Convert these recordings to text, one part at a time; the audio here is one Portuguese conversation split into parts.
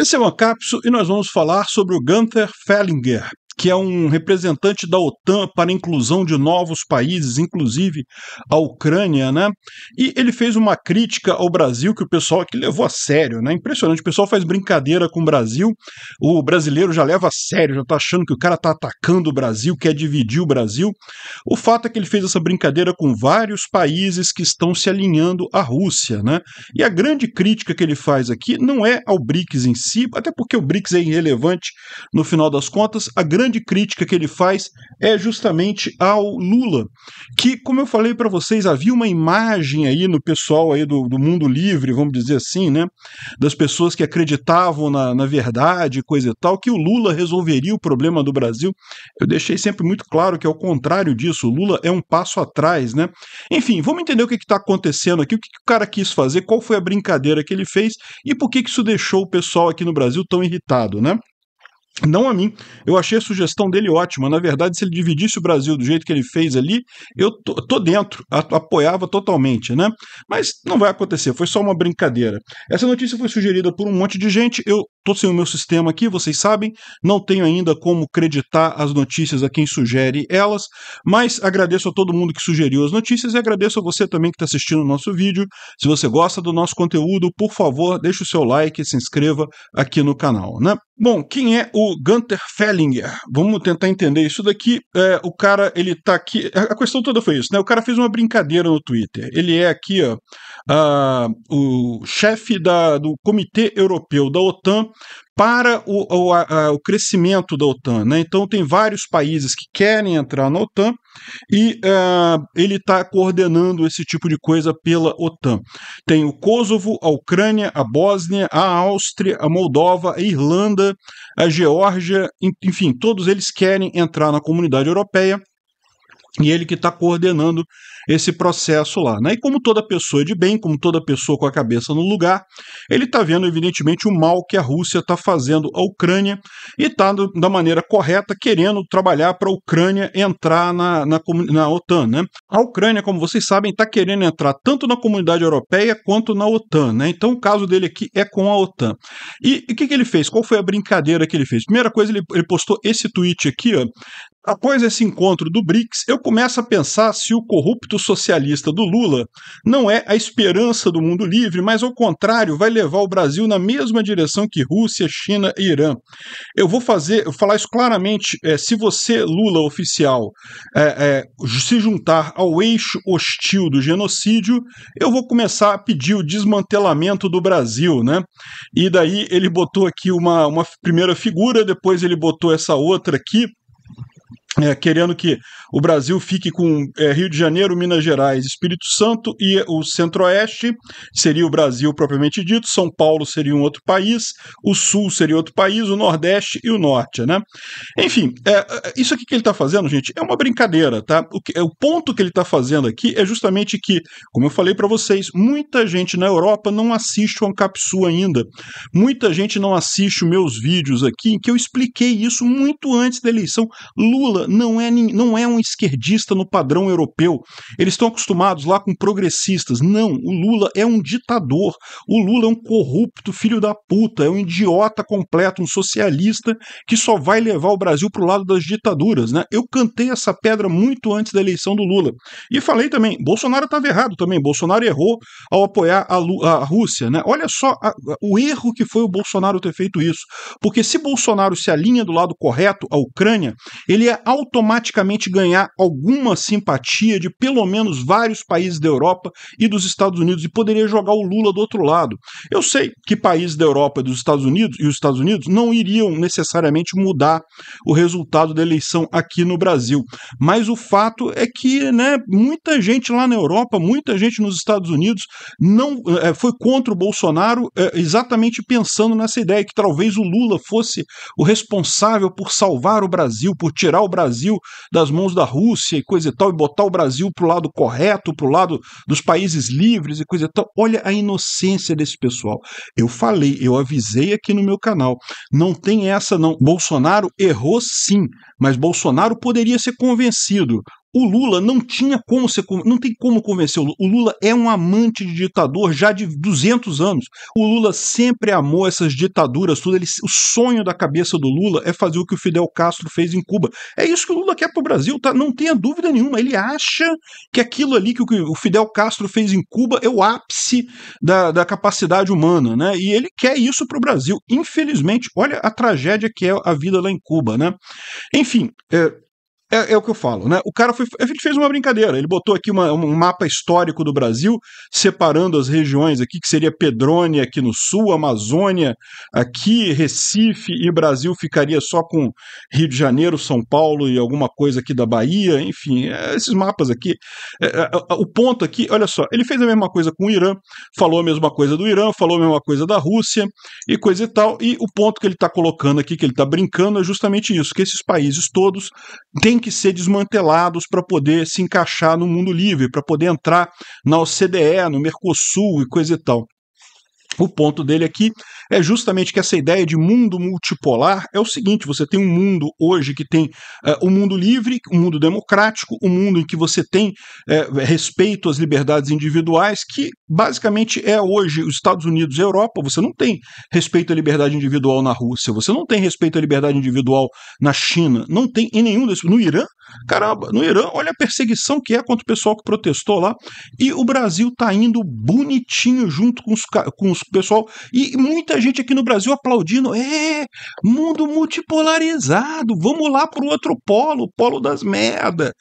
Esse é o Ancapso e nós vamos falar sobre o Gunther Fellinger, que é um representante da OTAN para a inclusão de novos países, inclusive a Ucrânia, né? E ele fez uma crítica ao Brasil que o pessoal aqui levou a sério, né? Impressionante, o pessoal faz brincadeira com o Brasil, o brasileiro já leva a sério, já tá achando que o cara tá atacando o Brasil, quer dividir o Brasil. O fato é que ele fez essa brincadeira com vários países que estão se alinhando à Rússia, né? E a grande crítica que ele faz aqui não é ao BRICS em si, até porque o BRICS é irrelevante no final das contas, a grande grande crítica que ele faz é justamente ao Lula, que, como eu falei para vocês, havia uma imagem aí no pessoal aí do, do, mundo livre, vamos dizer assim, né, das pessoas que acreditavam na, na verdade, coisa e tal, que o Lula resolveria o problema do Brasil. Eu deixei sempre muito claro que é o contrário disso, o Lula é um passo atrás, né? Enfim, vamos entender o que está acontecendo aqui, o que, que o cara quis fazer, qual foi a brincadeira que ele fez e por que, que isso deixou o pessoal aqui no Brasil tão irritado, né? Não a mim. Eu achei a sugestão dele ótima. Na verdade, se ele dividisse o Brasil do jeito que ele fez ali, eu tô, tô dentro, a, apoiava totalmente, né? Mas não vai acontecer, foi só uma brincadeira. Essa notícia foi sugerida por um monte de gente, eu Estou sem o meu sistema aqui, vocês sabem. Não tenho ainda como acreditar as notícias a quem sugere elas, mas agradeço a todo mundo que sugeriu as notícias e agradeço a você também que está assistindo o nosso vídeo. Se você gosta do nosso conteúdo, por favor, deixe o seu like e se inscreva aqui no canal. Né? Bom, quem é o Gunter Fellinger? Vamos tentar entender isso daqui. É, o cara, ele tá aqui. A questão toda foi isso, né? O cara fez uma brincadeira no Twitter. Ele é aqui, ó o chefe da, do Comitê Europeu da OTAN para o, o, a, o, crescimento da OTAN. Né? Então, tem vários países que querem entrar na OTAN e uh, ele está coordenando esse tipo de coisa pela OTAN. Tem o Kosovo, a Ucrânia, a Bósnia, a Áustria, a Moldova, a Irlanda, a Geórgia, enfim, todos eles querem entrar na comunidade europeia e ele que está coordenando esse processo lá. Né? E como toda pessoa é de bem, como toda pessoa com a cabeça no lugar, ele está vendo, evidentemente, o mal que a Rússia está fazendo à Ucrânia e está, da maneira correta, querendo trabalhar para a Ucrânia entrar na, na, na OTAN. Né? A Ucrânia, como vocês sabem, está querendo entrar tanto na comunidade europeia quanto na OTAN. Né? Então, o caso dele aqui é com a OTAN. E o que, que, ele fez? Qual foi a brincadeira que ele fez? Primeira coisa, ele, ele postou esse tweet aqui, ó, Após esse encontro do BRICS, eu começo a pensar se o corrupto socialista do Lula não é a esperança do mundo livre, mas ao contrário, vai levar o Brasil na mesma direção que Rússia, China e Irã. Eu vou fazer, eu falar isso claramente. É, se você, Lula oficial, é, é, se juntar ao eixo hostil do genocídio, eu vou começar a pedir o desmantelamento do Brasil, né? E daí ele botou aqui uma, uma primeira figura, depois ele botou essa outra aqui é, querendo que o Brasil fique com é, Rio de Janeiro, Minas Gerais, Espírito Santo e o Centro-Oeste seria o Brasil propriamente dito, São Paulo seria um outro país, o Sul seria outro país, o Nordeste e o Norte, né? Enfim, é, é isso aqui que ele está fazendo, gente, é uma brincadeira, tá? O, que, é, o ponto que ele está fazendo aqui é justamente que, como eu falei para vocês, muita gente na Europa não assiste o Ancapsu ainda, muita gente não assiste meus vídeos aqui em que eu expliquei isso muito antes da eleição Lula Lula não é, não é um esquerdista no padrão europeu. Eles estão acostumados lá com progressistas. Não, o Lula é um ditador. O Lula é um corrupto, filho da puta, é um idiota completo, um socialista que só vai levar o Brasil para o lado das ditaduras. Né? Eu cantei essa pedra muito antes da eleição do Lula. E falei também, Bolsonaro estava errado também. Bolsonaro errou ao apoiar a, Lu, a Rússia. Né? Olha só a, a, o erro que foi o Bolsonaro ter feito isso. Porque se Bolsonaro se alinha do lado correto, a Ucrânia, ele é automaticamente ganhar alguma simpatia de pelo menos vários países da Europa e dos Estados Unidos e poderia jogar o Lula do outro lado. Eu sei que países da Europa e dos Estados Unidos e os Estados Unidos não iriam necessariamente mudar o resultado da eleição aqui no Brasil, mas o fato é que, né, muita gente lá na Europa, muita gente nos Estados Unidos não é, foi contra o Bolsonaro é, exatamente pensando nessa ideia que talvez o Lula fosse o responsável por salvar o Brasil, por tirar o Brasil Brasil das mãos da Rússia e coisa e tal, e botar o Brasil para o lado correto, para o lado dos países livres e coisa e tal. Olha a inocência desse pessoal. Eu falei, eu avisei aqui no meu canal. Não tem essa, não. Bolsonaro errou sim, mas Bolsonaro poderia ser convencido. O Lula não tinha como ser, não tem como convencer o Lula. O Lula é um amante de ditador já de 200 anos. O Lula sempre amou essas ditaduras, tudo. Ele, o sonho da cabeça do Lula é fazer o que o Fidel Castro fez em Cuba. É isso que o Lula quer pro Brasil, tá? Não tenha dúvida nenhuma. Ele acha que aquilo ali que o Fidel Castro fez em Cuba é o ápice da, da capacidade humana, né? E ele quer isso pro Brasil. Infelizmente, olha a tragédia que é a vida lá em Cuba, né? Enfim. É, é, é, o que eu falo, né? O cara foi, fez uma brincadeira. Ele botou aqui uma, um mapa histórico do Brasil, separando as regiões aqui, que seria Pedrônia aqui no sul, Amazônia aqui, Recife e Brasil ficaria só com Rio de Janeiro, São Paulo e alguma coisa aqui da Bahia, enfim, é, esses mapas aqui. É, é, é o ponto aqui, olha só, ele fez a mesma coisa com o Irã, falou a mesma coisa do Irã, falou a mesma coisa da Rússia e coisa e tal. E o ponto que ele está colocando aqui, que ele está brincando, é justamente isso: que esses países todos têm que ser desmantelados para poder se encaixar no mundo livre, para poder entrar na OCDE, no Mercosul e coisa e tal. O ponto dele aqui é justamente que essa ideia de mundo multipolar é o seguinte: você tem um mundo hoje que tem eh, o uh, um mundo livre, um mundo democrático, um mundo em que você tem uh, respeito às liberdades individuais, que basicamente é hoje os Estados Unidos e a Europa. Você não tem respeito à liberdade individual na Rússia, você não tem respeito à liberdade individual na China, não tem em nenhum desses. No Irã, caramba, no Irã, olha a perseguição que é contra o pessoal que protestou lá. E o Brasil está indo bonitinho junto com os, com os pessoal. E muita gente aqui no Brasil aplaudindo. É, mundo multipolarizado. Vamos lá pro outro polo, o polo das merda.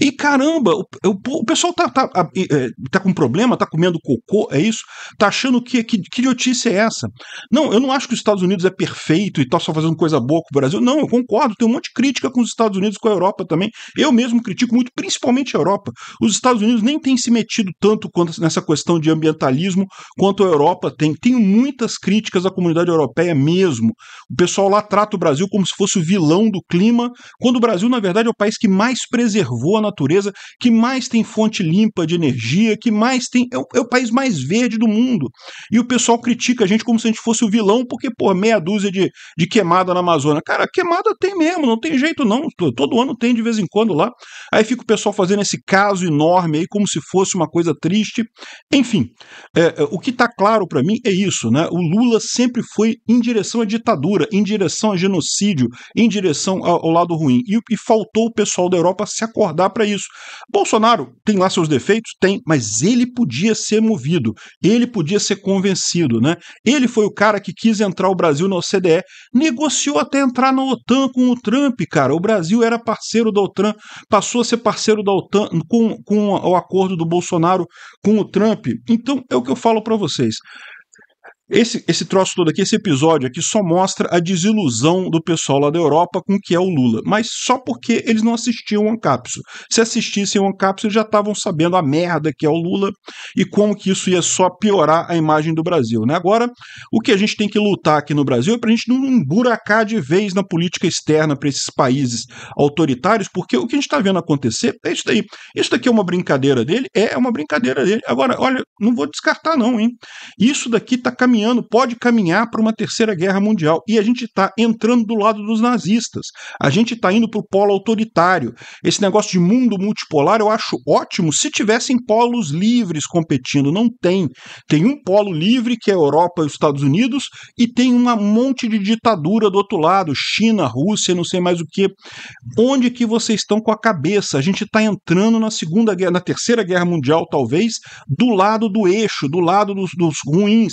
E caramba, o, o, o pessoal tá, tá, é, tá com problema, tá comendo cocô, é isso? Tá achando que, que, que notícia é essa? Não, eu não acho que os Estados Unidos é perfeito e tá só fazendo coisa boa com o Brasil. Não, eu concordo, tem um monte de crítica com os Estados Unidos, com a Europa também. Eu mesmo critico muito, principalmente a Europa. Os Estados Unidos nem têm se metido tanto quanto nessa questão de ambientalismo quanto a Europa tem bem. Tenho muitas críticas à comunidade europeia mesmo. O pessoal lá trata o Brasil como se fosse o vilão do clima, quando o Brasil, na verdade, é o país que mais preservou a natureza, que mais tem fonte limpa de energia, que mais tem. É o, é o país mais verde do mundo. E o pessoal critica a gente como se a gente fosse o vilão, porque, pô, meia dúzia de, de queimada na Amazônia. Cara, queimada tem mesmo, não tem jeito não. Todo ano tem de vez em quando lá. Aí fica o pessoal fazendo esse caso enorme aí, como se fosse uma coisa triste. Enfim, é, é o que está claro para mim é isso, né? O Lula sempre foi em direção à ditadura, em direção a genocídio, em direção ao lado ruim. E, e faltou o pessoal da Europa se acordar para isso. Bolsonaro tem lá seus defeitos? Tem, mas ele podia ser movido, ele podia ser convencido, né? Ele foi o cara que quis entrar o Brasil na OCDE, negociou até entrar na OTAN com o Trump, cara. O Brasil era parceiro da OTAN, passou a ser parceiro da OTAN com, com o acordo do Bolsonaro com o Trump. Então é o que eu falo para vocês. Esse, esse troço todo aqui, esse episódio aqui, só mostra a desilusão do pessoal lá da Europa com o que é o Lula. Mas só porque eles não assistiam o Ancapso. Se assistissem o Ancapso, eles já estavam sabendo a merda que é o Lula e como que isso ia só piorar a imagem do Brasil. Né? Agora, o que a gente tem que lutar aqui no Brasil é para a gente não emburacar de vez na política externa para esses países autoritários, porque o que a gente está vendo acontecer é isso daí. Isso daqui é uma brincadeira dele? É, é uma brincadeira dele. Agora, olha, não vou descartar não, hein? Isso daqui está caminhando caminhando, pode caminhar para uma terceira guerra mundial. E a gente está entrando do lado dos nazistas. A gente está indo para o polo autoritário. Esse negócio de mundo multipolar eu acho ótimo se tivessem polos livres competindo. Não tem. Tem um polo livre, que é a Europa e os Estados Unidos, e tem um monte de ditadura do outro lado China, Rússia, não sei mais o que. Onde que vocês estão com a cabeça? A gente está entrando na segunda guerra, na terceira guerra mundial, talvez, do lado do eixo, do lado dos, dos ruins.